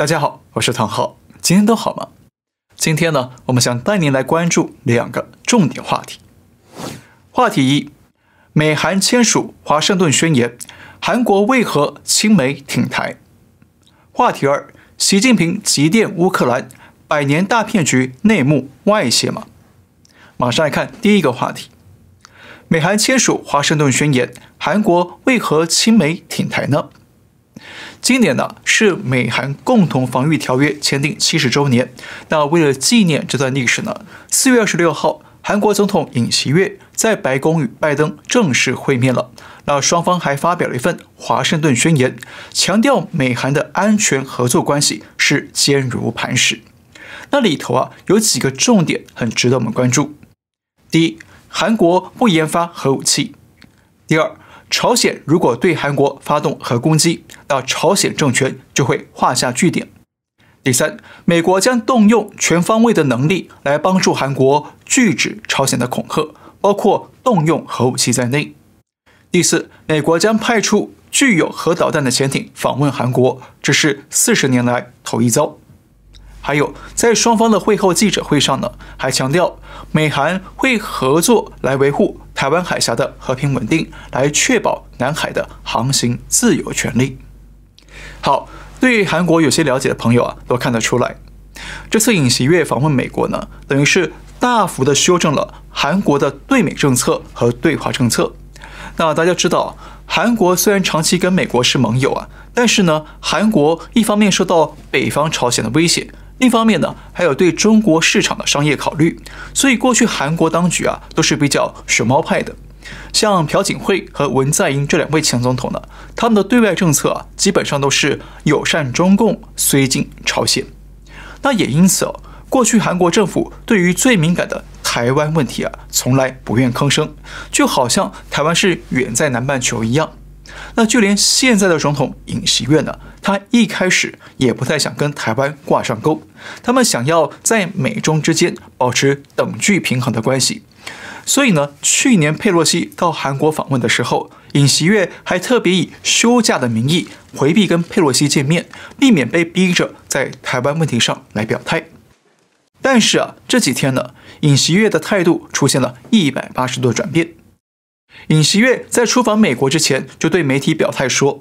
大家好，我是唐浩，今天都好吗？今天呢，我们想带您来关注两个重点话题。话题一：美韩签署《华盛顿宣言》，韩国为何亲美挺台？话题二：习近平急电乌克兰，百年大骗局内幕外泄吗？马上来看第一个话题：美韩签署《华盛顿宣言》，韩国为何亲美挺台呢？今年呢是美韩共同防御条约签订七十周年。那为了纪念这段历史呢，四月二十六号，韩国总统尹锡悦在白宫与拜登正式会面了。那双方还发表了一份《华盛顿宣言》，强调美韩的安全合作关系是坚如磐石。那里头啊有几个重点很值得我们关注：第一，韩国不研发核武器；第二。朝鲜如果对韩国发动核攻击，那朝鲜政权就会画下句点。第三，美国将动用全方位的能力来帮助韩国拒止朝鲜的恐吓，包括动用核武器在内。第四，美国将派出具有核导弹的潜艇访问韩国，这是四十年来头一遭。还有，在双方的会后记者会上呢，还强调美韩会合作来维护台湾海峡的和平稳定，来确保南海的航行自由权利。好，对韩国有些了解的朋友啊，都看得出来，这次尹锡悦访问美国呢，等于是大幅的修正了韩国的对美政策和对华政策。那大家知道，韩国虽然长期跟美国是盟友啊，但是呢，韩国一方面受到北方朝鲜的威胁。另一方面呢，还有对中国市场的商业考虑，所以过去韩国当局啊都是比较熊猫派的，像朴槿惠和文在寅这两位前总统呢，他们的对外政策基本上都是友善中共，绥靖朝鲜。那也因此，过去韩国政府对于最敏感的台湾问题啊，从来不愿吭声，就好像台湾是远在南半球一样。那就连现在的总统尹锡悦呢，他一开始也不太想跟台湾挂上钩，他们想要在美中之间保持等距平衡的关系。所以呢，去年佩洛西到韩国访问的时候，尹锡悦还特别以休假的名义回避跟佩洛西见面，避免被逼着在台湾问题上来表态。但是啊，这几天呢，尹锡悦的态度出现了一百八十度转变。尹锡悦在出访美国之前就对媒体表态说：“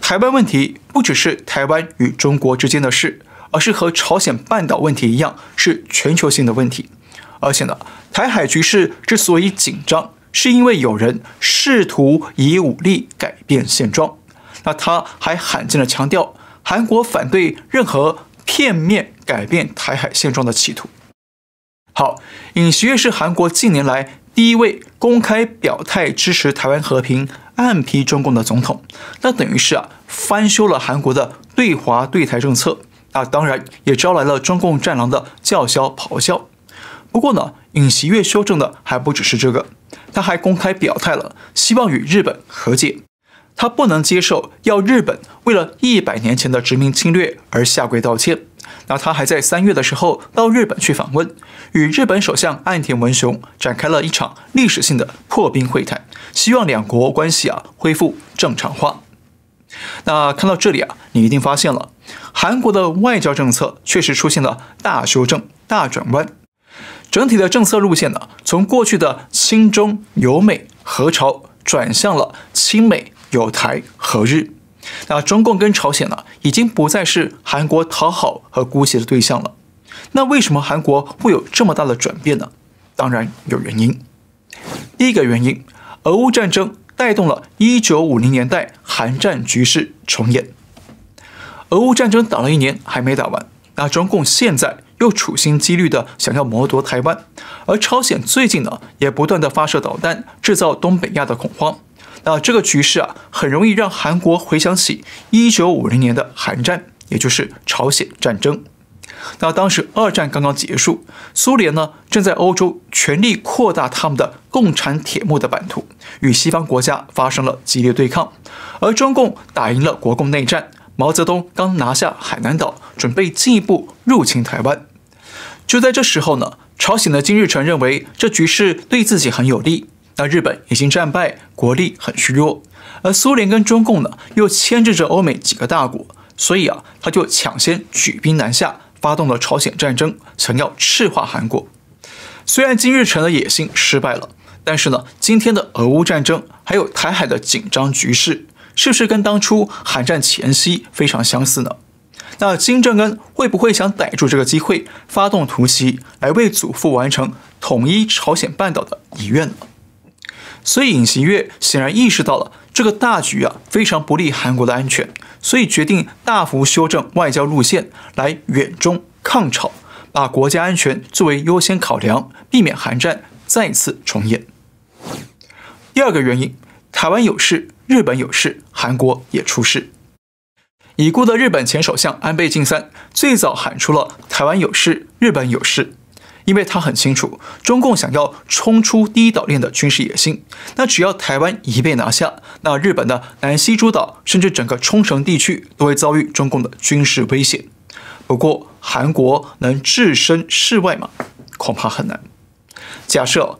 台湾问题不只是台湾与中国之间的事，而是和朝鲜半岛问题一样是全球性的问题。而且呢，台海局势之所以紧张，是因为有人试图以武力改变现状。那他还罕见的强调，韩国反对任何片面改变台海现状的企图。”好，尹锡悦是韩国近年来第一位公开表态支持台湾和平、暗批中共的总统，那等于是啊翻修了韩国的对华对台政策。那当然也招来了中共战狼的叫嚣咆哮。不过呢，尹锡悦修正的还不只是这个，他还公开表态了，希望与日本和解。他不能接受要日本为了一百年前的殖民侵略而下跪道歉。那他还在三月的时候到日本去访问，与日本首相岸田文雄展开了一场历史性的破冰会谈，希望两国关系啊恢复正常化。那看到这里啊，你一定发现了，韩国的外交政策确实出现了大修正、大转弯，整体的政策路线呢，从过去的亲中友美和朝，转向了亲美友台和日。那中共跟朝鲜呢，已经不再是韩国讨好和姑息的对象了。那为什么韩国会有这么大的转变呢？当然有原因。第一个原因，俄乌战争带动了1950年代韩战局势重演。俄乌战争打了一年还没打完，那中共现在又处心积虑的想要谋夺台湾，而朝鲜最近呢，也不断的发射导弹，制造东北亚的恐慌。那这个局势啊，很容易让韩国回想起一九五零年的韩战，也就是朝鲜战争。那当时二战刚刚结束，苏联呢正在欧洲全力扩大他们的共产铁幕的版图，与西方国家发生了激烈对抗。而中共打赢了国共内战，毛泽东刚拿下海南岛，准备进一步入侵台湾。就在这时候呢，朝鲜的金日成认为这局势对自己很有利。那日本已经战败，国力很虚弱，而苏联跟中共呢又牵制着欧美几个大国，所以啊，他就抢先举兵南下，发动了朝鲜战争，想要赤化韩国。虽然金日成的野心失败了，但是呢，今天的俄乌战争还有台海的紧张局势，是不是跟当初韩战前夕非常相似呢？那金正恩会不会想逮住这个机会，发动突袭来为祖父完成统一朝鲜半岛的遗愿呢？所以，尹锡悦显然意识到了这个大局啊非常不利韩国的安全，所以决定大幅修正外交路线，来远中抗朝，把国家安全作为优先考量，避免韩战再次重演。第二个原因，台湾有事，日本有事，韩国也出事。已故的日本前首相安倍晋三最早喊出了“台湾有事，日本有事”。因为他很清楚，中共想要冲出第一岛链的军事野心。那只要台湾一被拿下，那日本的南西诸岛甚至整个冲绳地区都会遭遇中共的军事威胁。不过，韩国能置身事外吗？恐怕很难。假设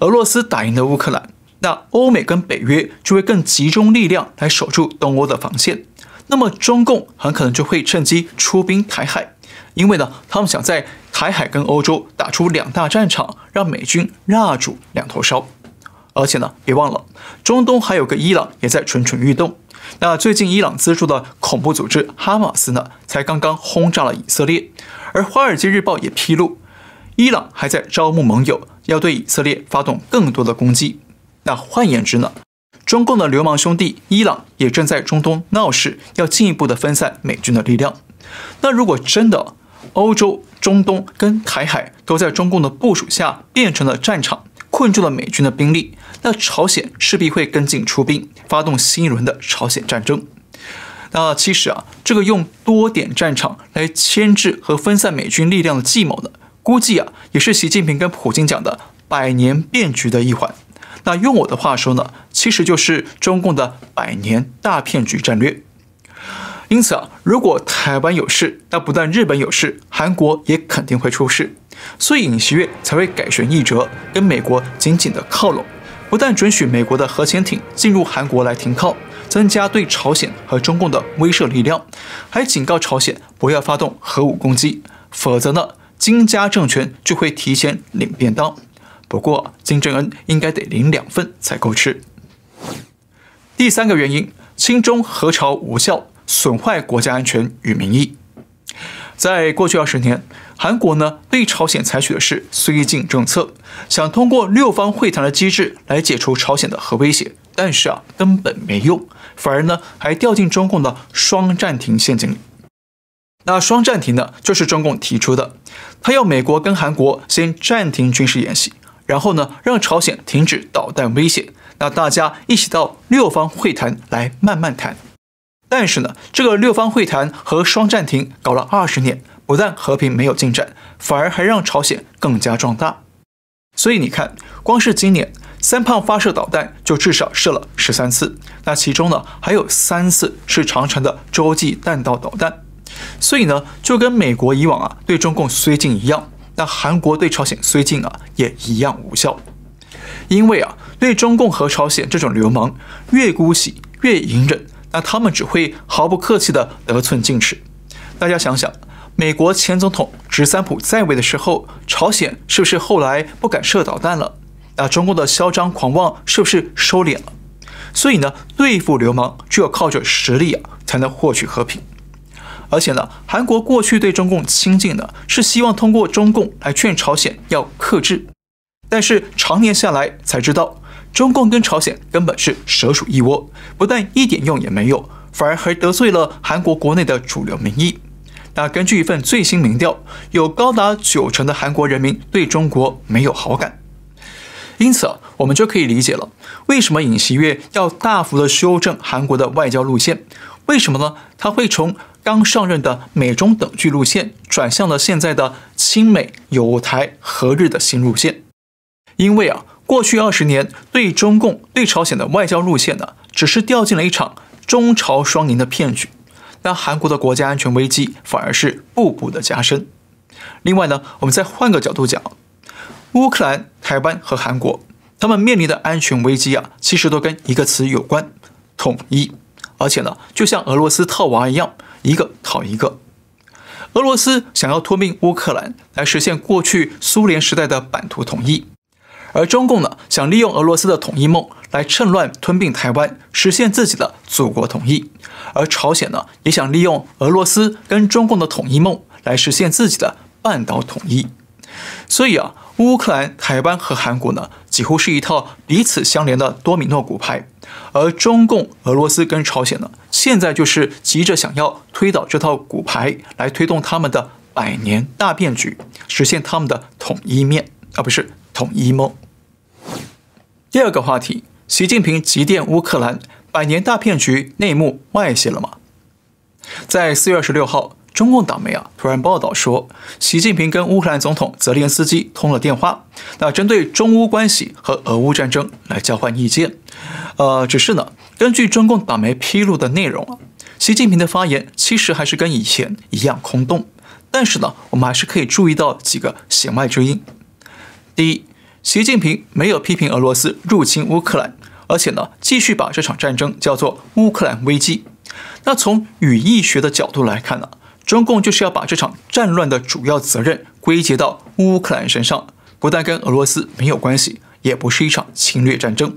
俄罗斯打赢了乌克兰，那欧美跟北约就会更集中力量来守住东欧的防线。那么，中共很可能就会趁机出兵台海。因为呢，他们想在台海跟欧洲打出两大战场，让美军蜡烛两头烧。而且呢，别忘了，中东还有个伊朗也在蠢蠢欲动。那最近伊朗资助的恐怖组织哈马斯呢，才刚刚轰炸了以色列。而华尔街日报也披露，伊朗还在招募盟友，要对以色列发动更多的攻击。那换言之呢，中共的流氓兄弟伊朗也正在中东闹事，要进一步的分散美军的力量。那如果真的，欧洲、中东跟台海都在中共的部署下变成了战场，困住了美军的兵力。那朝鲜势必会跟进出兵，发动新一轮的朝鲜战争。那其实啊，这个用多点战场来牵制和分散美军力量的计谋呢，估计啊也是习近平跟普京讲的百年变局的一环。那用我的话说呢，其实就是中共的百年大骗局战略。因此啊，如果台湾有事，那不但日本有事，韩国也肯定会出事。所以尹锡悦才会改弦易辙，跟美国紧紧的靠拢，不但准许美国的核潜艇进入韩国来停靠，增加对朝鲜和中共的威慑力量，还警告朝鲜不要发动核武攻击，否则呢，金家政权就会提前领便当。不过金正恩应该得领两份才够吃。第三个原因，亲中和朝无效。损坏国家安全与民意。在过去二十年，韩国呢对朝鲜采取的是绥靖政策，想通过六方会谈的机制来解除朝鲜的核威胁，但是啊根本没用，反而呢还掉进中共的双暂停陷阱里。那双暂停呢就是中共提出的，他要美国跟韩国先暂停军事演习，然后呢让朝鲜停止导弹威胁，那大家一起到六方会谈来慢慢谈。但是呢，这个六方会谈和双暂停搞了二十年，不但和平没有进展，反而还让朝鲜更加壮大。所以你看，光是今年三胖发射导弹就至少射了十三次，那其中呢还有三次是长城的洲际弹道导弹。所以呢，就跟美国以往啊对中共绥靖一样，那韩国对朝鲜绥靖啊也一样无效。因为啊，对中共和朝鲜这种流氓，越姑息越隐忍。那他们只会毫不客气地得寸进尺。大家想想，美国前总统直三浦在位的时候，朝鲜是不是后来不敢射导弹了？那中共的嚣张狂妄是不是收敛了？所以呢，对付流氓就要靠着实力啊，才能获取和平。而且呢，韩国过去对中共亲近的，是希望通过中共来劝朝鲜要克制。但是常年下来才知道。中共跟朝鲜根本是蛇鼠一窝，不但一点用也没有，反而还得罪了韩国国内的主流民意。那根据一份最新民调，有高达九成的韩国人民对中国没有好感。因此，我们就可以理解了，为什么尹锡悦要大幅的修正韩国的外交路线？为什么呢？他会从刚上任的美中等距路线，转向了现在的亲美友台和日的新路线，因为啊。过去二十年对中共、对朝鲜的外交路线呢，只是掉进了一场中朝双赢的骗局。那韩国的国家安全危机反而是步步的加深。另外呢，我们再换个角度讲，乌克兰、台湾和韩国他们面临的安全危机啊，其实都跟一个词有关——统一。而且呢，就像俄罗斯套娃一样，一个套一个。俄罗斯想要吞并乌克兰，来实现过去苏联时代的版图统一。而中共呢，想利用俄罗斯的统一梦来趁乱吞并台湾，实现自己的祖国统一；而朝鲜呢，也想利用俄罗斯跟中共的统一梦来实现自己的半岛统一。所以啊，乌克兰、台湾和韩国呢，几乎是一套彼此相连的多米诺骨牌。而中共、俄罗斯跟朝鲜呢，现在就是急着想要推倒这套骨牌，来推动他们的百年大变局，实现他们的统一面啊，不是？统一梦。第二个话题，习近平急电乌克兰，百年大骗局内幕外泄了吗？在四月二十六号，中共党媒啊突然报道说，习近平跟乌克兰总统泽连斯基通了电话，那针对中乌关系和俄乌战争来交换意见。呃，只是呢，根据中共党媒披露的内容啊，习近平的发言其实还是跟以前一样空洞。但是呢，我们还是可以注意到几个弦外之音。第一。习近平没有批评俄罗斯入侵乌克兰，而且呢，继续把这场战争叫做乌克兰危机。那从语义学的角度来看呢，中共就是要把这场战乱的主要责任归结到乌克兰身上，不但跟俄罗斯没有关系，也不是一场侵略战争。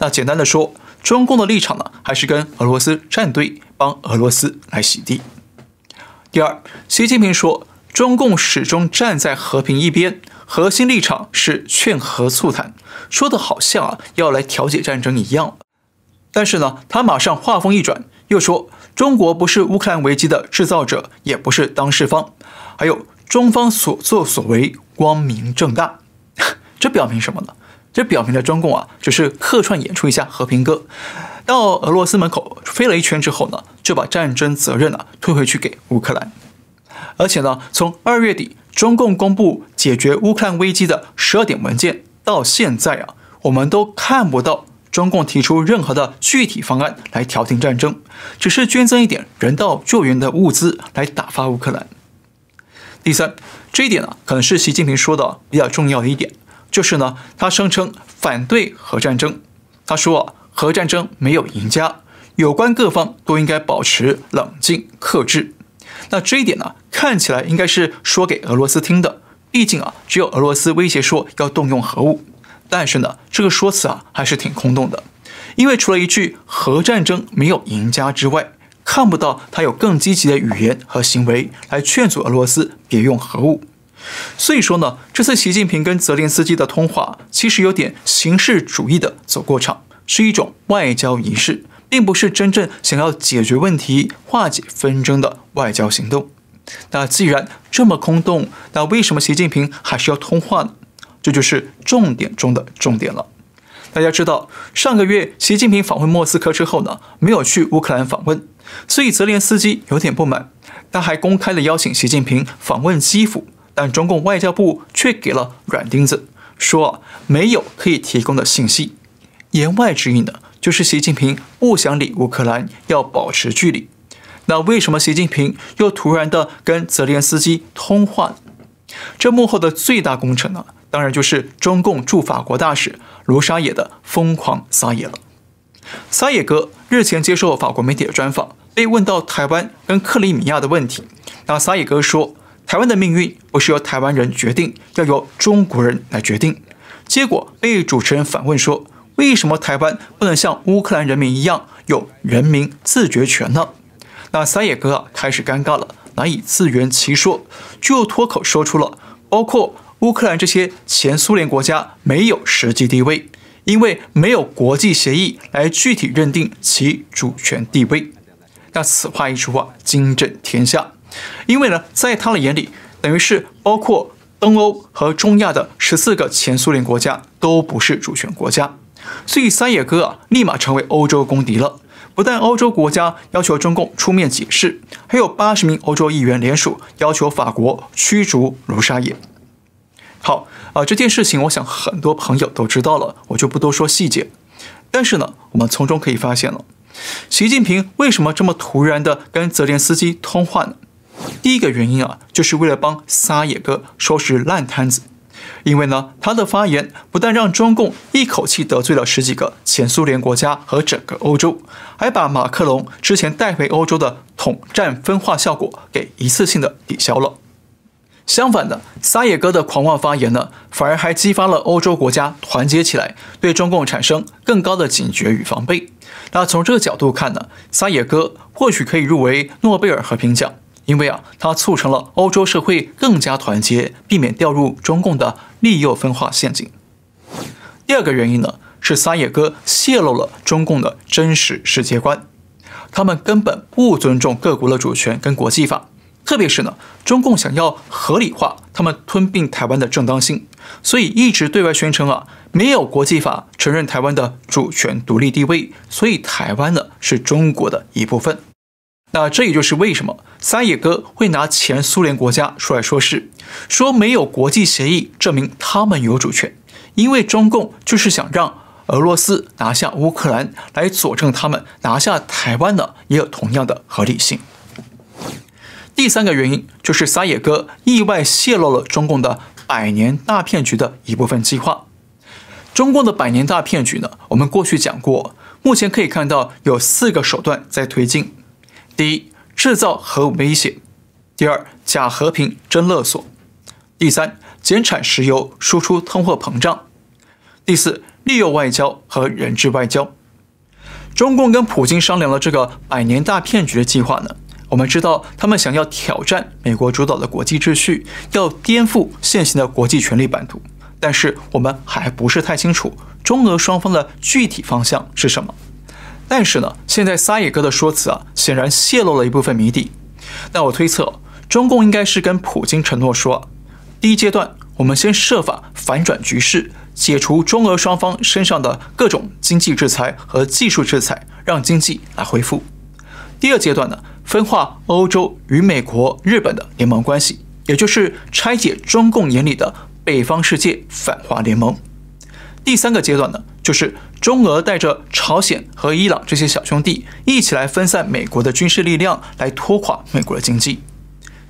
那简单的说，中共的立场呢，还是跟俄罗斯站队，帮俄罗斯来洗地。第二，习近平说，中共始终站在和平一边。核心立场是劝和促谈，说的好像啊要来调解战争一样。但是呢，他马上话锋一转，又说中国不是乌克兰危机的制造者，也不是当事方，还有中方所作所为光明正大。这表明什么呢？这表明了中共啊，只是客串演出一下和平鸽。到俄罗斯门口飞了一圈之后呢，就把战争责任呢推回去给乌克兰。而且呢，从二月底。中共公布解决乌克兰危机的十二点文件，到现在啊，我们都看不到中共提出任何的具体方案来调停战争，只是捐赠一点人道救援的物资来打发乌克兰。第三，这一点啊，可能是习近平说的比较重要的一点，就是呢，他声称反对核战争，他说啊，核战争没有赢家，有关各方都应该保持冷静克制。那这一点呢，看起来应该是说给俄罗斯听的，毕竟啊，只有俄罗斯威胁说要动用核武，但是呢，这个说辞啊还是挺空洞的，因为除了一句核战争没有赢家之外，看不到他有更积极的语言和行为来劝阻俄罗斯别用核武。所以说呢，这次习近平跟泽连斯基的通话其实有点形式主义的走过场，是一种外交仪式。并不是真正想要解决问题、化解纷争的外交行动。那既然这么空洞，那为什么习近平还是要通话呢？这就是重点中的重点了。大家知道，上个月习近平访问莫斯科之后呢，没有去乌克兰访问，所以泽连斯基有点不满，他还公开的邀请习近平访问基辅，但中共外交部却给了软钉子，说没有可以提供的信息，言外之意呢？就是习近平不想理乌克兰，要保持距离。那为什么习近平又突然的跟泽连斯基通话？这幕后的最大功臣呢，当然就是中共驻法国大使卢沙野的疯狂撒野了。撒野哥日前接受法国媒体的专访，被问到台湾跟克里米亚的问题，那撒野哥说，台湾的命运不是由台湾人决定，要由中国人来决定。结果被主持人反问说。为什么台湾不能像乌克兰人民一样有人民自觉权呢？那三野哥啊开始尴尬了，难以自圆其说，就脱口说出了，包括乌克兰这些前苏联国家没有实际地位，因为没有国际协议来具体认定其主权地位。那此话一出啊，惊震天下，因为呢，在他的眼里，等于是包括东欧和中亚的十四个前苏联国家都不是主权国家。所以，撒野哥啊，立马成为欧洲公敌了。不但欧洲国家要求中共出面解释，还有八十名欧洲议员联署要求法国驱逐卢沙野。好啊，这件事情我想很多朋友都知道了，我就不多说细节。但是呢，我们从中可以发现了，习近平为什么这么突然的跟泽连斯基通话呢？第一个原因啊，就是为了帮撒野哥收拾烂摊子。因为呢，他的发言不但让中共一口气得罪了十几个前苏联国家和整个欧洲，还把马克龙之前带回欧洲的统战分化效果给一次性的抵消了。相反的，撒野哥的狂妄发言呢，反而还激发了欧洲国家团结起来，对中共产生更高的警觉与防备。那从这个角度看呢，撒野哥或许可以入围诺贝尔和平奖。因为啊，它促成了欧洲社会更加团结，避免掉入中共的利诱分化陷阱。第二个原因呢，是三野哥泄露了中共的真实世界观，他们根本不尊重各国的主权跟国际法，特别是呢，中共想要合理化他们吞并台湾的正当性，所以一直对外宣称啊，没有国际法承认台湾的主权独立地位，所以台湾呢是中国的一部分。那这也就是为什么三野哥会拿前苏联国家出来说事，说没有国际协议证明他们有主权，因为中共就是想让俄罗斯拿下乌克兰来佐证他们拿下台湾的也有同样的合理性。第三个原因就是三野哥意外泄露了中共的百年大骗局的一部分计划。中共的百年大骗局呢，我们过去讲过，目前可以看到有四个手段在推进。第一，制造核武威胁；第二，假和平真勒索；第三，减产石油输出通货膨胀；第四，利用外交和人质外交。中共跟普京商量了这个百年大骗局的计划呢。我们知道，他们想要挑战美国主导的国际秩序，要颠覆现行的国际权力版图。但是，我们还不是太清楚中俄双方的具体方向是什么。但是呢，现在撒野哥的说辞啊，显然泄露了一部分谜底。那我推测，中共应该是跟普京承诺说，第一阶段我们先设法反转局势，解除中俄双方身上的各种经济制裁和技术制裁，让经济来恢复。第二阶段呢，分化欧洲与美国、日本的联盟关系，也就是拆解中共眼里的北方世界反华联盟。第三个阶段呢，就是中俄带着朝鲜和伊朗这些小兄弟一起来分散美国的军事力量，来拖垮美国的经济。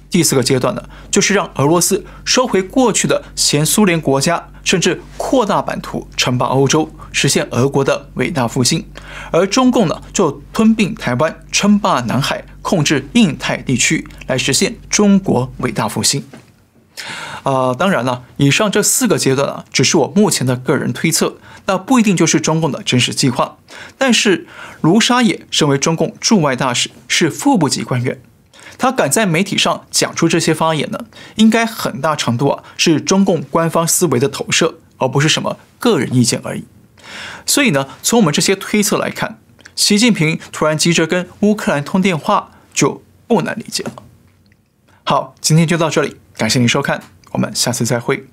第四个阶段呢，就是让俄罗斯收回过去的前苏联国家，甚至扩大版图，称霸欧洲，实现俄国的伟大复兴。而中共呢，就吞并台湾，称霸南海，控制印太地区，来实现中国伟大复兴。啊，当然了，以上这四个阶段啊，只是我目前的个人推测，那不一定就是中共的真实计划。但是，卢沙野身为中共驻外大使，是副部级官员，他敢在媒体上讲出这些发言呢，应该很大程度啊是中共官方思维的投射，而不是什么个人意见而已。所以呢，从我们这些推测来看，习近平突然急着跟乌克兰通电话，就不难理解了。好，今天就到这里，感谢您收看。我们下次再会。